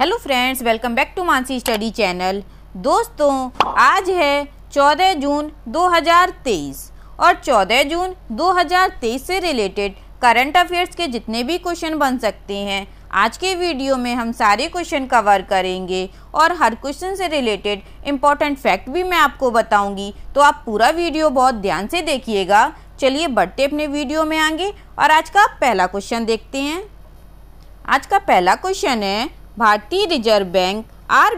hello friends welcome back to Mansi study channel दोस्तों आज है 14 जून 2023 और 14 जून 2023 से रिलेटेड करंट अफेयर्स के जितने भी क्वेश्चन बन सकते हैं आज के वीडियो में हम सारे क्वेश्चन कवर करेंगे और हर क्वेश्चन से रिलेटेड इम्पॉर्टेंट फैक्ट भी मैं आपको बताऊंगी तो आप पूरा वीडियो बहुत ध्यान से देखिएगा चलिए बढ़ते अपने वीडियो में आगे और आज का पहला क्वेश्चन देखते हैं आज का पहला क्वेश्चन है भारतीय रिजर्व बैंक आर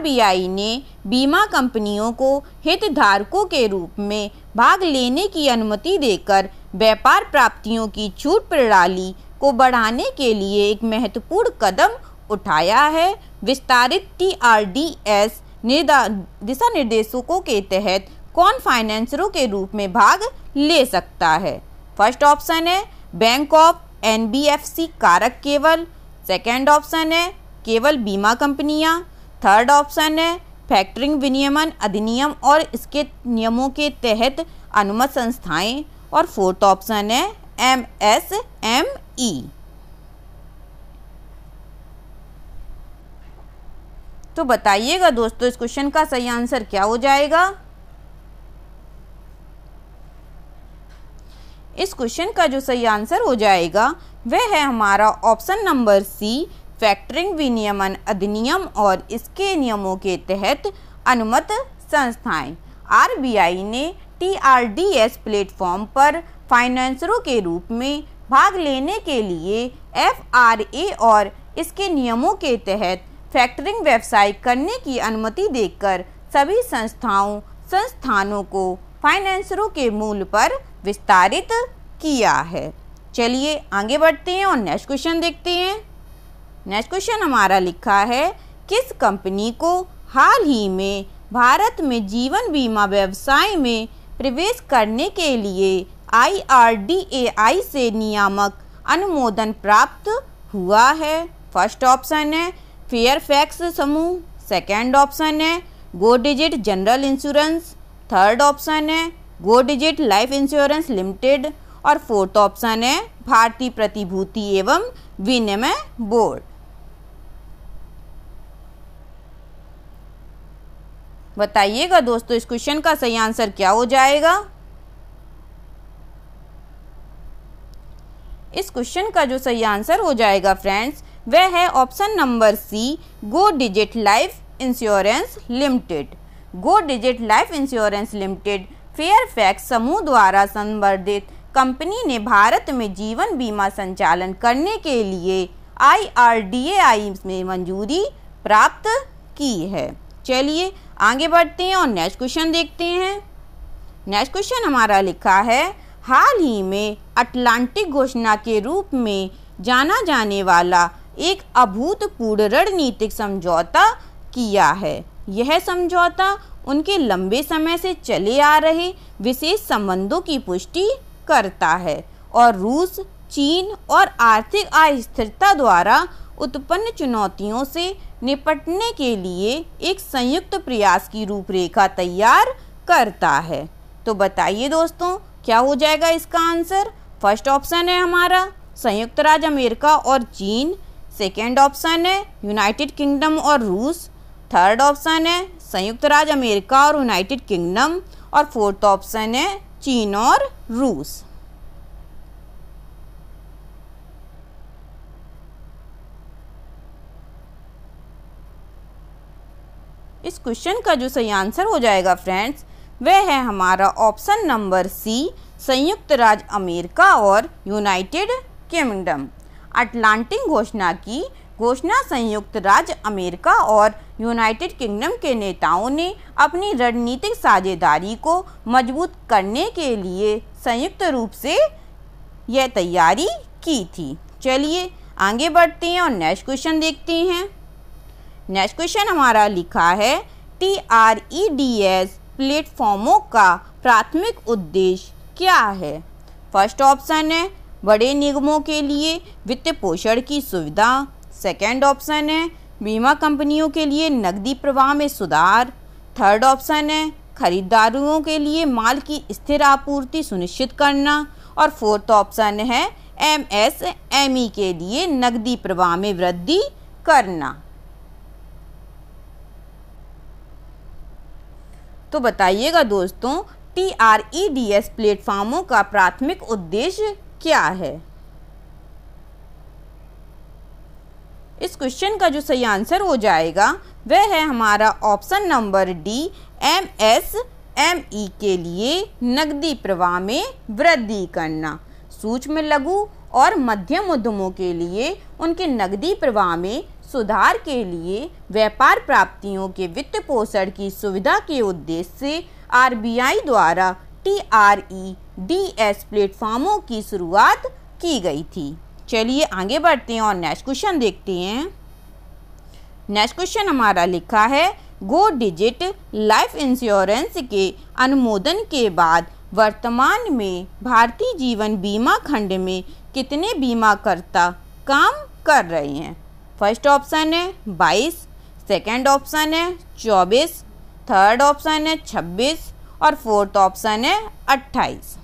ने बीमा कंपनियों को हितधारकों के रूप में भाग लेने की अनुमति देकर व्यापार प्राप्तियों की छूट प्रणाली को बढ़ाने के लिए एक महत्वपूर्ण कदम उठाया है विस्तारित टी आर डी एस दिशा निर्देशों के तहत कौन फाइनेंसरों के रूप में भाग ले सकता है फर्स्ट ऑप्शन है बैंक ऑफ एन कारक केवल सेकेंड ऑप्शन है केवल बीमा कंपनियां थर्ड ऑप्शन है फैक्टरिंग विनियमन अधिनियम और इसके नियमों के तहत अनुमत संस्थाएं और फोर्थ ऑप्शन है एम एस एम ई तो बताइएगा दोस्तों इस क्वेश्चन का सही आंसर क्या हो जाएगा इस क्वेश्चन का जो सही आंसर हो जाएगा वह है हमारा ऑप्शन नंबर सी फैक्टरिंग विनियमन अधिनियम और इसके नियमों के तहत अनुमत संस्थाएं आरबीआई ने टीआरडीएस प्लेटफॉर्म पर फाइनेंसरों के रूप में भाग लेने के लिए एफआरए और इसके नियमों के तहत फैक्टरिंग व्यवसाय करने की अनुमति देकर सभी संस्थाओं संस्थानों को फाइनेंसरों के मूल पर विस्तारित किया है चलिए आगे बढ़ते हैं और नेक्स्ट क्वेश्चन देखते हैं नेक्स्ट क्वेश्चन हमारा लिखा है किस कंपनी को हाल ही में भारत में जीवन बीमा व्यवसाय में प्रवेश करने के लिए आई से नियामक अनुमोदन प्राप्त हुआ है फर्स्ट ऑप्शन है फेयरफैक्स समूह सेकेंड ऑप्शन है Go Digit general insurance third option है Go Digit life insurance limited और फोर्थ ऑप्शन है भारतीय प्रतिभूति एवं विनिमय बोर्ड बताइएगा दोस्तों इस क्वेश्चन का सही आंसर क्या हो जाएगा इस क्वेश्चन का जो सही आंसर हो जाएगा फ्रेंड्स वह है option number C Go Digit life insurance limited Go Digit life insurance limited Fairfax समूह द्वारा संवर्धित कंपनी ने भारत में जीवन बीमा संचालन करने के लिए आई में मंजूरी प्राप्त की है चलिए आगे बढ़ते हैं और नेक्स्ट क्वेश्चन देखते हैं नेक्स्ट क्वेश्चन हमारा लिखा है हाल ही में अटलांटिक घोषणा के रूप में जाना जाने वाला एक अभूतपूर्व रणनीतिक समझौता किया है यह समझौता उनके लंबे समय से चले आ रहे विशेष संबंधों की पुष्टि करता है और रूस चीन और आर्थिक अस्थिरता द्वारा उत्पन्न चुनौतियों से निपटने के लिए एक संयुक्त प्रयास की रूपरेखा तैयार करता है तो बताइए दोस्तों क्या हो जाएगा इसका आंसर फर्स्ट ऑप्शन है हमारा संयुक्त राज्य अमेरिका और चीन सेकेंड ऑप्शन है यूनाइटेड किंगडम और रूस थर्ड ऑप्शन है संयुक्त राज्य अमेरिका और यूनाइटेड किंगडम और फोर्थ ऑप्शन है चीन और रूस इस क्वेश्चन का जो सही आंसर हो जाएगा फ्रेंड्स वह है हमारा ऑप्शन नंबर सी संयुक्त राज्य अमेरिका और यूनाइटेड किंगडम अटलांटिक घोषणा की घोषणा संयुक्त राज्य अमेरिका और यूनाइटेड किंगडम के नेताओं ने अपनी रणनीतिक साझेदारी को मजबूत करने के लिए संयुक्त रूप से यह तैयारी की थी चलिए आगे बढ़ते हैं और नेक्स्ट क्वेश्चन देखते हैं नेक्स्ट क्वेश्चन हमारा लिखा है T R E D S प्लेटफॉर्मों का प्राथमिक उद्देश्य क्या है फर्स्ट ऑप्शन है बड़े निगमों के लिए वित्त पोषण की सुविधा सेकेंड ऑप्शन है बीमा कंपनियों के लिए नकदी प्रवाह में सुधार थर्ड ऑप्शन है खरीदारों के लिए माल की स्थिर आपूर्ति सुनिश्चित करना और फोर्थ ऑप्शन है एम एस एम ई के लिए नकदी प्रवाह में वृद्धि करना तो बताइएगा दोस्तों T R E e D S प्लेटफॉर्मों का प्राथमिक उद्देश्य क्या है इस क्वेश्चन का जो सही आंसर हो जाएगा वह है हमारा option number D M S M E के लिए नकदी प्रवाह में वृद्धि करना सूक्ष्म लघु और मध्यम उद्यमों के लिए उनके नकदी प्रवाह में सुधार के लिए व्यापार प्राप्तियों के वित्त पोषण की सुविधा के उद्देश्य से आरबीआई द्वारा T R E D S प्लेटफॉर्मों की शुरुआत की गई थी चलिए आगे बढ़ते हैं और नेक्स्ट क्वेश्चन देखते हैं नेक्स्ट क्वेश्चन हमारा लिखा है गो डिजिट लाइफ इंश्योरेंस के अनुमोदन के बाद वर्तमान में भारतीय जीवन बीमा खंड में कितने बीमाकर्ता काम कर रहे हैं फर्स्ट ऑप्शन है बाईस सेकेंड ऑप्शन है चौबीस थर्ड ऑप्शन है छब्बीस और फोर्थ ऑप्शन है अट्ठाईस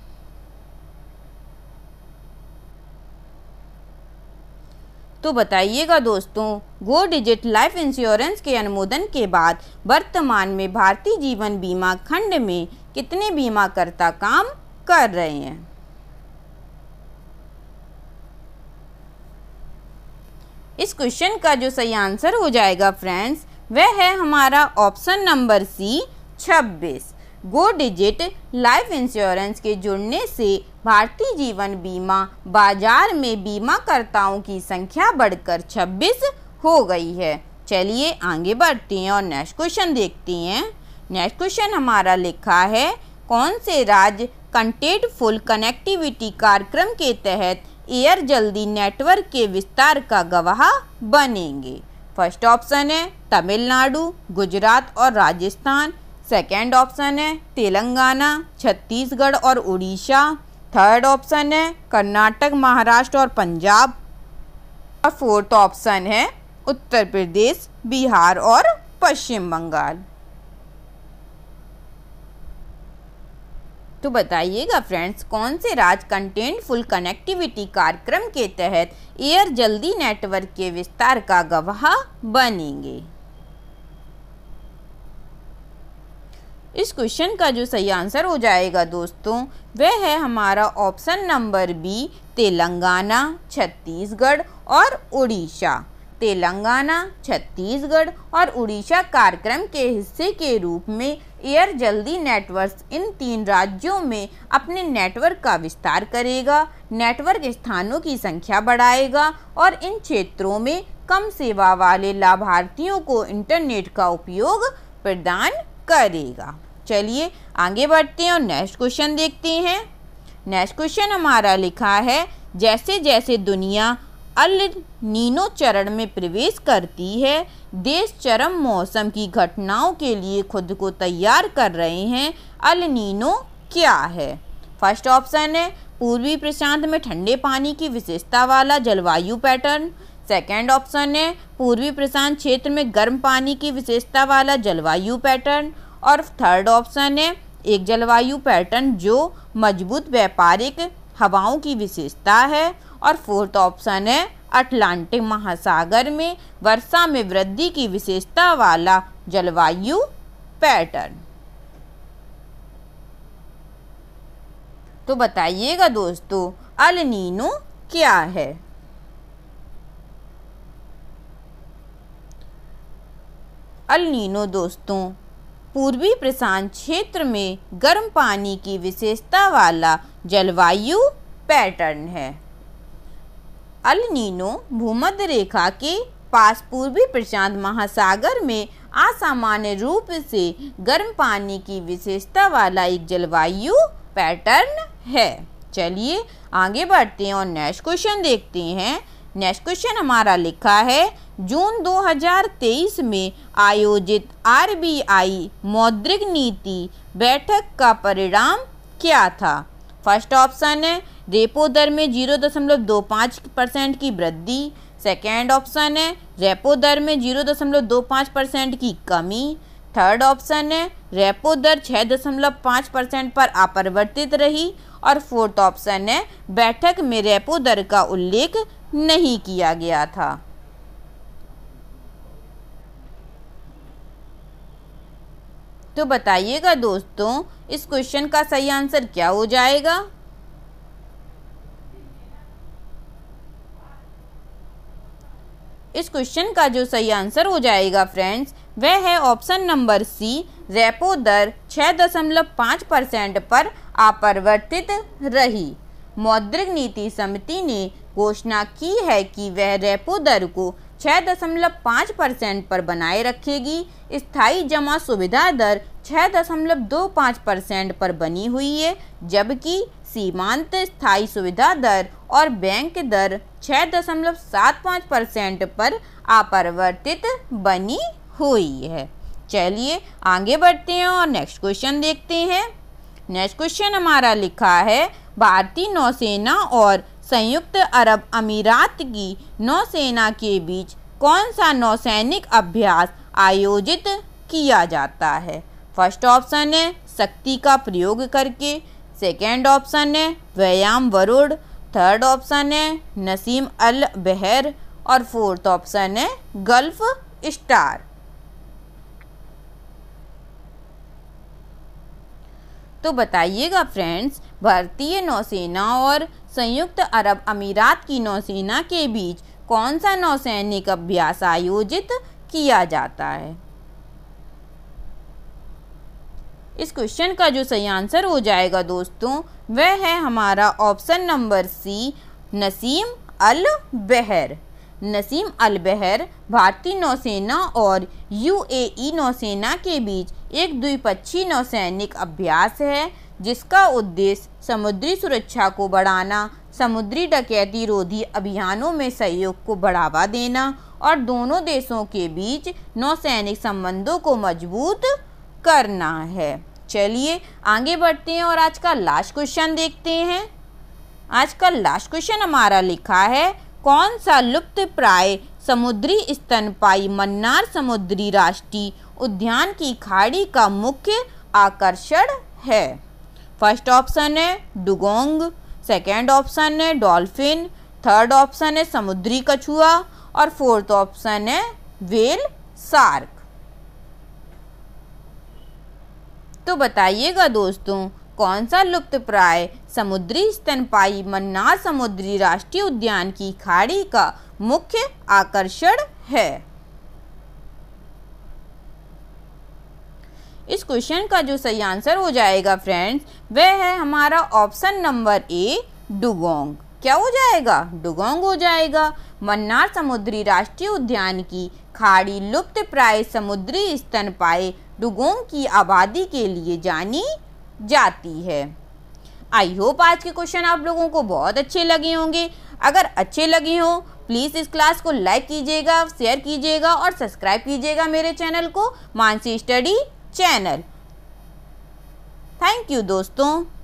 तो बताइएगा दोस्तों गो डिजिट लाइफ इंश्योरेंस के अनुमोदन के बाद वर्तमान में भारतीय जीवन बीमा खंड में कितने बीमाकर्ता काम कर रहे हैं इस क्वेश्चन का जो सही आंसर हो जाएगा फ्रेंड्स वह है हमारा option number C 26 Go Digit life insurance के जुड़ने से भारतीय जीवन बीमा बाजार में बीमाकर्ताओं की संख्या बढ़कर 26 हो गई है चलिए आगे बढ़ते हैं और नेक्स्ट क्वेश्चन देखते हैं नेक्स्ट क्वेश्चन हमारा लिखा है कौन से राज्य कंटेंटफुल कनेक्टिविटी कार्यक्रम के तहत एयर जल्दी नेटवर्क के विस्तार का गवाह बनेंगे फर्स्ट ऑप्शन है तमिलनाडु गुजरात और राजस्थान सेकेंड ऑप्शन है तेलंगाना छत्तीसगढ़ और उड़ीसा थर्ड ऑप्शन है कर्नाटक महाराष्ट्र और पंजाब और फोर्थ ऑप्शन है उत्तर प्रदेश बिहार और पश्चिम बंगाल तो बताइएगा फ्रेंड्स कौन से राज फुल कनेक्टिविटी कार्यक्रम के तहत एयर जल्दी नेटवर्क के विस्तार का गवाह बनेंगे इस क्वेश्चन का जो सही आंसर हो जाएगा दोस्तों वह है हमारा option number B Telangana Chhattisgarh और उड़ीसा तेलंगाना छत्तीसगढ़ और उड़ीसा कार्यक्रम के हिस्से के रूप में एयर जल्दी नेटवर्क इन तीन राज्यों में अपने नेटवर्क का विस्तार करेगा नेटवर्क स्थानों की संख्या बढ़ाएगा और इन क्षेत्रों में कम सेवा वाले लाभार्थियों को इंटरनेट का उपयोग प्रदान करेगा चलिए आगे बढ़ते हैं और नेक्स्ट क्वेश्चन देखते हैं नेक्स्ट क्वेश्चन हमारा लिखा है जैसे जैसे दुनिया अल नीनो चरण में प्रवेश करती है देश चरम मौसम की घटनाओं के लिए खुद को तैयार कर रहे हैं अल नीनो क्या है फर्स्ट ऑप्शन है पूर्वी प्रशांत में ठंडे पानी की विशेषता वाला जलवायु पैटर्न सेकेंड ऑप्शन है पूर्वी प्रशांत क्षेत्र में गर्म पानी की विशेषता वाला जलवायु पैटर्न और थर्ड ऑप्शन है एक जलवायु पैटर्न जो मजबूत व्यापारिक हवाओं की विशेषता है और फोर्थ ऑप्शन है अटलांटिक महासागर में वर्षा में वृद्धि की विशेषता वाला जलवायु पैटर्न तो बताइएगा दोस्तों अल नीनो क्या है अल नीनो दोस्तों पूर्वी प्रशांत क्षेत्र में गर्म पानी की विशेषता वाला जलवायु पैटर्न है अल नीनो भूमध्य रेखा के पास पूर्वी प्रशांत महासागर में असामान्य रूप से गर्म पानी की विशेषता वाला एक जलवायु पैटर्न है चलिए आगे बढ़ते हैं और नेक्स्ट क्वेश्चन देखते हैं नेक्स्ट क्वेश्चन हमारा लिखा है जून 2023 में आयोजित आरबीआई मौद्रिक नीति बैठक का परिणाम क्या था फर्स्ट ऑप्शन है रेपो दर में जीरो दशमलव दो पाँच परसेंट की वृद्धि सेकेंड ऑप्शन है रेपो दर में जीरो दशमलव दो पाँच परसेंट की कमी थर्ड ऑप्शन है रेपो दर छः दशमलव पाँच परसेंट पर अपरिवर्तित रही और फोर्थ ऑप्शन है बैठक में रेपो दर का उल्लेख नहीं किया गया था तो बताइएगा दोस्तों इस क्वेश्चन का सही आंसर क्या हो जाएगा क्वेश्चन का जो सही आंसर हो जाएगा फ्रेंड्स वह है ऑप्शन नंबर सी रेपो दर 6.5 परसेंट पर अपरिवर्तित रही मौद्रिक नीति समिति ने घोषणा की है कि वह रेपो दर को 6.5 परसेंट पर बनाए रखेगी स्थायी जमा सुविधा दर 6.25 परसेंट पर बनी हुई है जबकि सीमांत स्थायी सुविधा दर और बैंक दर छः दशमलव सात पाँच परसेंट पर अपरिवर्तित बनी हुई है चलिए आगे बढ़ते हैं और नेक्स्ट क्वेश्चन देखते हैं नेक्स्ट क्वेश्चन हमारा लिखा है भारतीय नौसेना और संयुक्त अरब अमीरात की नौसेना के बीच कौन सा नौसैनिक अभ्यास आयोजित किया जाता है फर्स्ट ऑप्शन है शक्ति का प्रयोग करके सेकेंड ऑप्शन है व्यायाम वरुण थर्ड ऑप्शन है नसीम अल बहर और फोर्थ ऑप्शन है गल्फ स्टार तो बताइएगा फ्रेंड्स भारतीय नौसेना और संयुक्त अरब अमीरात की नौसेना के बीच कौन सा नौसैनिक अभ्यास आयोजित किया जाता है इस क्वेश्चन का जो सही आंसर हो जाएगा दोस्तों वह है हमारा option number C Naseem Al Bahr Naseem Al बहर भारतीय नौसेना और यूएई नौसेना के बीच एक द्विपक्षीय नौसैनिक अभ्यास है जिसका उद्देश्य समुद्री सुरक्षा को बढ़ाना समुद्री डकैती रोधी अभियानों में सहयोग को बढ़ावा देना और दोनों देशों के बीच नौसैनिक संबंधों को मजबूत करना है चलिए आगे बढ़ते हैं और आज का लास्ट क्वेश्चन देखते हैं आज का लास्ट क्वेश्चन हमारा लिखा है कौन सा लुप्त प्राय समुद्री स्तनपाई मन्नार समुद्री राष्ट्रीय उद्यान की खाड़ी का मुख्य आकर्षण है फर्स्ट ऑप्शन है डुगोंग सेकंड ऑप्शन है डॉल्फिन थर्ड ऑप्शन है समुद्री कछुआ और फोर्थ ऑप्शन है वेल सार्क तो बताइएगा दोस्तों कौन सा लुप्त प्राय समुद्री स्तनपाई मन्नार समुद्री राष्ट्रीय उद्यान की खाड़ी का मुख्य आकर्षण है इस क्वेश्चन का जो सही आंसर हो जाएगा फ्रेंड्स वह है हमारा ऑप्शन नंबर ए डुगोंग क्या हो जाएगा डुगोंग हो जाएगा मन्नार समुद्री राष्ट्रीय उद्यान की खाड़ी लुप्त प्राय समुद्री स्तनपाई डुगोंग की आबादी के लिए जानी जाती है आई होप आज के क्वेश्चन आप लोगों को बहुत अच्छे लगे होंगे अगर अच्छे लगे हों प्लीज़ इस क्लास को लाइक कीजिएगा शेयर कीजिएगा और सब्सक्राइब कीजिएगा मेरे चैनल को Mansi study channel thank you दोस्तों